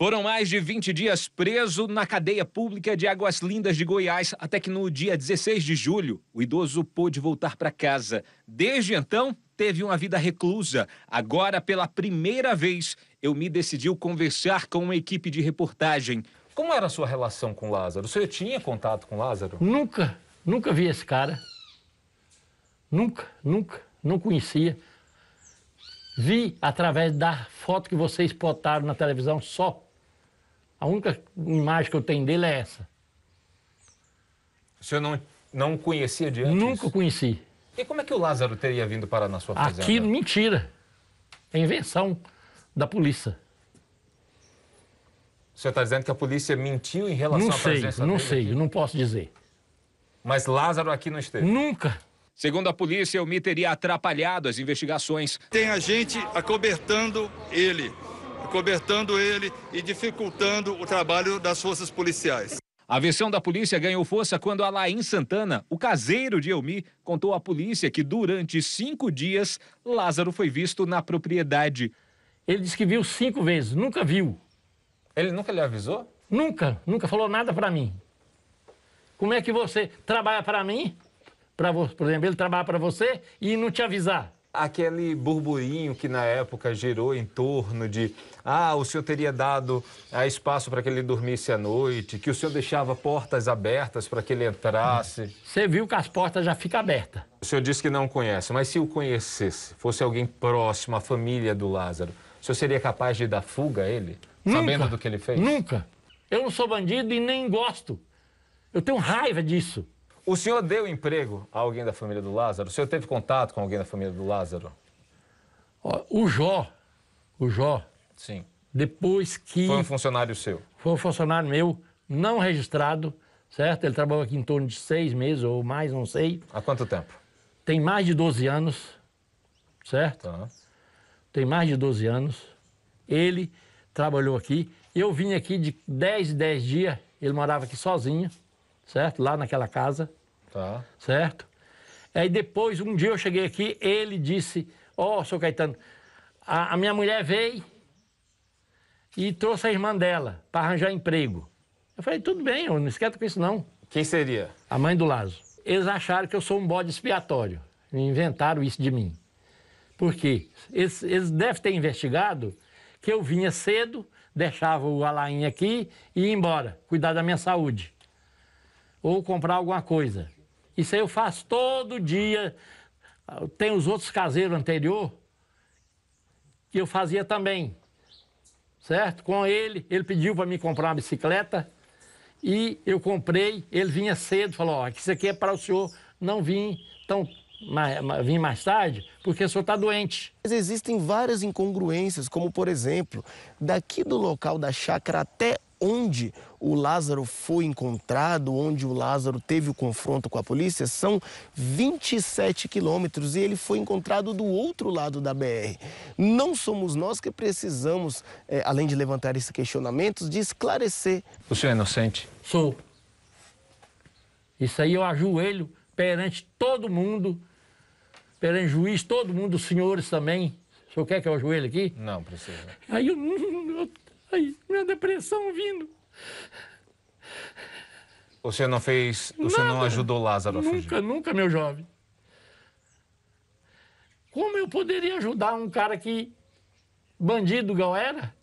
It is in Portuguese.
Foram mais de 20 dias preso na cadeia pública de Águas Lindas de Goiás, até que no dia 16 de julho, o idoso pôde voltar para casa. Desde então, teve uma vida reclusa. Agora, pela primeira vez, eu me decidiu conversar com uma equipe de reportagem. Como era a sua relação com Lázaro? O senhor tinha contato com Lázaro? Nunca, nunca vi esse cara. Nunca, nunca, não conhecia. Vi através da foto que vocês botaram na televisão só a única imagem que eu tenho dele é essa. O senhor não, não conhecia de antes? Nunca conheci. E como é que o Lázaro teria vindo parar na sua fazenda? Aqui mentira. É invenção da polícia. O senhor está dizendo que a polícia mentiu em relação não à sei, presença Não dele sei, não sei, não posso dizer. Mas Lázaro aqui não esteve? Nunca. Segundo a polícia, o Mi teria atrapalhado as investigações. Tem a gente acobertando ele cobertando ele e dificultando o trabalho das forças policiais. A versão da polícia ganhou força quando Alain Santana, o caseiro de Elmi, contou à polícia que durante cinco dias Lázaro foi visto na propriedade. Ele disse que viu cinco vezes, nunca viu. Ele nunca lhe avisou? Nunca, nunca falou nada para mim. Como é que você trabalha para mim? Pra, por exemplo, ele trabalha para você e não te avisar aquele burburinho que na época gerou em torno de ah, o senhor teria dado ah, espaço para que ele dormisse à noite, que o senhor deixava portas abertas para que ele entrasse. Você viu que as portas já ficam abertas. O senhor disse que não conhece, mas se o conhecesse, fosse alguém próximo à família do Lázaro, o senhor seria capaz de dar fuga a ele? Nunca, sabendo do que ele fez? Nunca. Eu não sou bandido e nem gosto. Eu tenho raiva disso. O senhor deu emprego a alguém da família do Lázaro? O senhor teve contato com alguém da família do Lázaro? o Jó, o Jó. Sim. Depois que. Foi um funcionário seu? Foi um funcionário meu, não registrado, certo? Ele trabalhou aqui em torno de seis meses ou mais, não sei. Há quanto tempo? Tem mais de 12 anos, certo? Tá. Tem mais de 12 anos. Ele trabalhou aqui. Eu vim aqui de 10 em 10 dias, ele morava aqui sozinho certo? Lá naquela casa. Tá. Certo? Aí depois, um dia eu cheguei aqui, ele disse: Ó, oh, seu Caetano, a, a minha mulher veio e trouxe a irmã dela para arranjar emprego. Eu falei: tudo bem, eu não esquento com isso não. Quem seria? A mãe do Lazo. Eles acharam que eu sou um bode expiatório. Inventaram isso de mim. Por quê? Eles, eles devem ter investigado que eu vinha cedo, deixava o Alain aqui e ia embora, cuidar da minha saúde ou comprar alguma coisa. Isso aí eu faço todo dia. Tem os outros caseiros anterior que eu fazia também. Certo? Com ele, ele pediu para me comprar uma bicicleta e eu comprei. Ele vinha cedo, falou: Ó, isso aqui é para o senhor não vir tão vim mais tarde, porque o senhor está doente. Mas existem várias incongruências, como por exemplo, daqui do local da chácara até onde o Lázaro foi encontrado, onde o Lázaro teve o confronto com a polícia, são 27 quilômetros e ele foi encontrado do outro lado da BR. Não somos nós que precisamos, é, além de levantar esses questionamentos, de esclarecer. O senhor é inocente? Sou. Isso aí eu ajoelho perante todo mundo, perante juiz, todo mundo, os senhores também. O senhor quer que eu ajoelhe aqui? Não, precisa. Aí eu, eu depressão vindo. Você não fez. Você Nada. não ajudou Lázaro a nunca, fugir? Nunca, nunca, meu jovem. Como eu poderia ajudar um cara que. bandido galera? era?